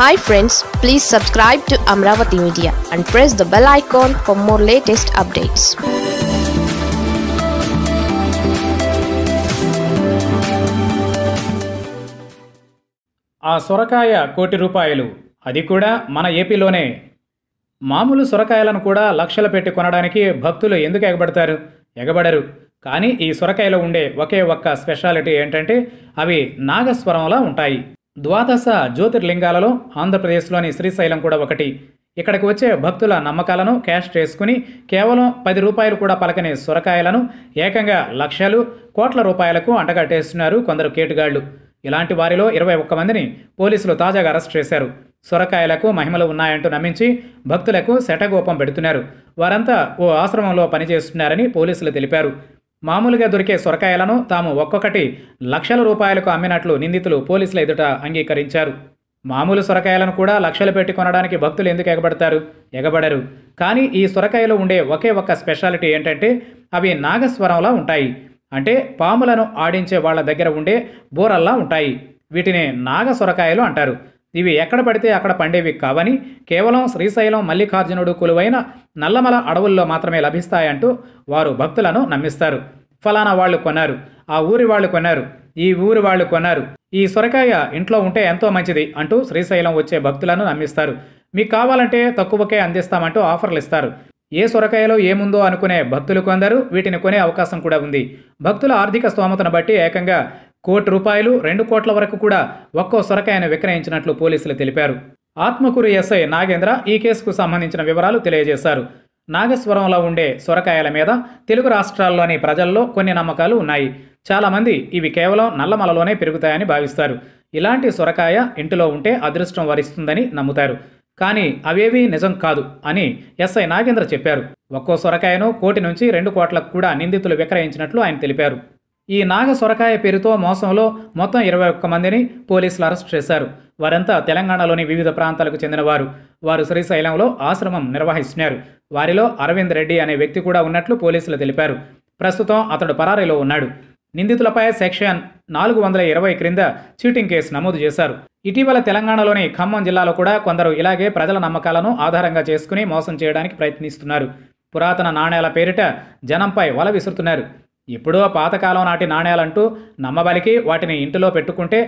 hi friends please subscribe to Amaravati media and press the bell icon for more latest updates ఆ సొరకాయ కోటి రూపాయలు అది కూడా మన ఏపీలోనే మామూలు సొరకాయలను కూడా లక్షలు పెట్టి కొనడానికి భక్తులు ఎందుకు ఎగబడతారు ఎగబడరు కానీ ఈ సొరకాయలో ఉండే ఒకే ఒక్క స్పెషాలిటీ ఏంటంటే అవి నాగస్వరంలా ఉంటాయి ద్వాదశ జ్యోతిర్లింగాలలో ఆంధ్రప్రదేశ్లోని శ్రీశైలం కూడా ఒకటి ఇక్కడికి వచ్చే భక్తుల నమ్మకాలను క్యాష్ చేసుకుని కేవలం పది రూపాయలు కూడా పలకని సొరకాయలను ఏకంగా లక్షలు కోట్ల రూపాయలకు అంటగట్టేస్తున్నారు కొందరు కేటుగాళ్లు ఇలాంటి వారిలో ఇరవై ఒక్క మందిని పోలీసులు తాజాగా అరెస్ట్ చేశారు సొరకాయలకు మహిమలు ఉన్నాయంటూ నమ్మించి భక్తులకు శటగోపం పెడుతున్నారు వారంతా ఓ ఆశ్రమంలో పనిచేస్తున్నారని పోలీసులు తెలిపారు మామూలుగా దొరికే సొరకాయలను తాము ఒక్కొక్కటి లక్షల రూపాయలకు అమ్మినట్లు నిందితులు పోలీసుల ఎదుట అంగీకరించారు మామూలు సొరకాయలను కూడా లక్షలు పెట్టి కొనడానికి భక్తులు ఎందుకు ఎగబడతారు ఎగబడరు కానీ ఈ సొరకాయలు ఉండే ఒకే ఒక్క స్పెషాలిటీ ఏంటంటే అవి నాగస్వరంలా ఉంటాయి అంటే పాములను ఆడించే వాళ్ళ దగ్గర ఉండే బూరల్లా ఉంటాయి వీటిని నాగ సొరకాయలు అంటారు ఇవి ఎక్కడ పడితే అక్కడ పండేవి కావని కేవలం శ్రీశైలం మల్లికార్జునుడు కొలువైన నల్లమల అడవుల్లో మాత్రమే లభిస్తాయంటూ వారు భక్తులను నమ్మిస్తారు ఫలానా వాళ్ళు కొన్నారు ఆ ఊరి వాళ్ళు కొన్నారు ఈ ఊరి వాళ్ళు కొన్నారు ఈ సొరకాయ ఇంట్లో ఉంటే ఎంతో మంచిది అంటూ శ్రీశైలం వచ్చే భక్తులను నమ్మిస్తారు మీకు కావాలంటే తక్కువకే అందిస్తామంటూ ఆఫర్లు ఇస్తారు ఏ సొరకాయలో ఏముందో అనుకునే భక్తులు కొందరు వీటిని కొనే అవకాశం కూడా ఉంది భక్తుల ఆర్థిక స్తోమతను బట్టి ఏకంగా కోటి రూపాయలు రెండు కోట్ల వరకు కూడా ఒక్కో సొరకాయను విక్రయించినట్లు పోలీసులు తెలిపారు ఆత్మకూరు ఎస్ఐ నాగేంద్ర ఈ కేసుకు సంబంధించిన వివరాలు తెలియజేశారు నాగస్వరంలో ఉండే సొరకాయల మీద తెలుగు రాష్ట్రాల్లోని ప్రజల్లో కొన్ని నమ్మకాలు ఉన్నాయి చాలామంది ఇవి కేవలం నల్లమలలోనే పెరుగుతాయని భావిస్తారు ఇలాంటి సొరకాయ ఇంటిలో ఉంటే అదృష్టం వరిస్తుందని నమ్ముతారు కానీ అవేవీ నిజం కాదు అని ఎస్ఐ నాగేంద్ర చెప్పారు ఒక్కో సొరకాయను కోటి నుంచి రెండు కోట్లకు కూడా నిందితులు విక్రయించినట్లు ఆయన తెలిపారు ఈ నాగ సొరకాయ పేరుతో మోసంలో మొత్తం ఇరవై ఒక్క మందిని పోలీసులు అరెస్ట్ చేశారు వారంతా తెలంగాణలోని వివిధ ప్రాంతాలకు చెందినవారు వారు శ్రీశైలంలో ఆశ్రమం నిర్వహిస్తున్నారు వారిలో అరవింద్ రెడ్డి అనే వ్యక్తి కూడా ఉన్నట్లు పోలీసులు తెలిపారు ప్రస్తుతం అతడు పరారీలో ఉన్నాడు నిందితులపై సెక్షన్ నాలుగు వందల ఇరవై క్రింద చీటింగ్ కేసు నమోదు చేశారు ఇటీవల తెలంగాణలోని ఖమ్మం జిల్లాలో కూడా కొందరు ఇలాగే ప్రజల నమ్మకాలను ఆధారంగా చేసుకుని మోసం చేయడానికి ప్రయత్నిస్తున్నారు పురాతన నాణేల పేరిట జనంపై వల విసురుతున్నారు ఎప్పుడో పాతకాలం నాటి నాణ్యాలంటూ నమ్మబలికి వాటిని ఇంటిలో పెట్టుకుంటే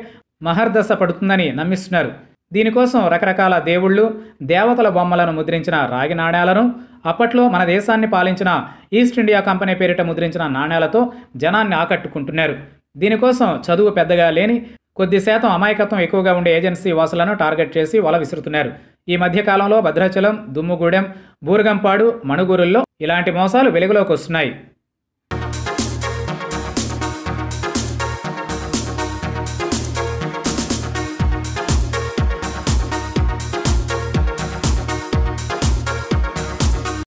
మహర్దశ పడుతుందని నమ్మిస్తున్నారు దీనికోసం రకరకాల దేవుళ్ళు దేవతల బొమ్మలను ముద్రించిన రాగి నాణేలను అప్పట్లో మన దేశాన్ని పాలించిన ఈస్ట్ ఇండియా కంపెనీ పేరిట ముద్రించిన నాణ్యాలతో జనాన్ని ఆకట్టుకుంటున్నారు దీనికోసం చదువు పెద్దగా లేని కొద్ది శాతం అమాయకత్వం ఎక్కువగా ఉండే ఏజెన్సీ వాసులను టార్గెట్ చేసి వల విసురుతున్నారు ఈ మధ్యకాలంలో భద్రాచలం దుమ్ముగూడెం బూరగంపాడు మణుగూరుల్లో ఇలాంటి మోసాలు వెలుగులోకి వస్తున్నాయి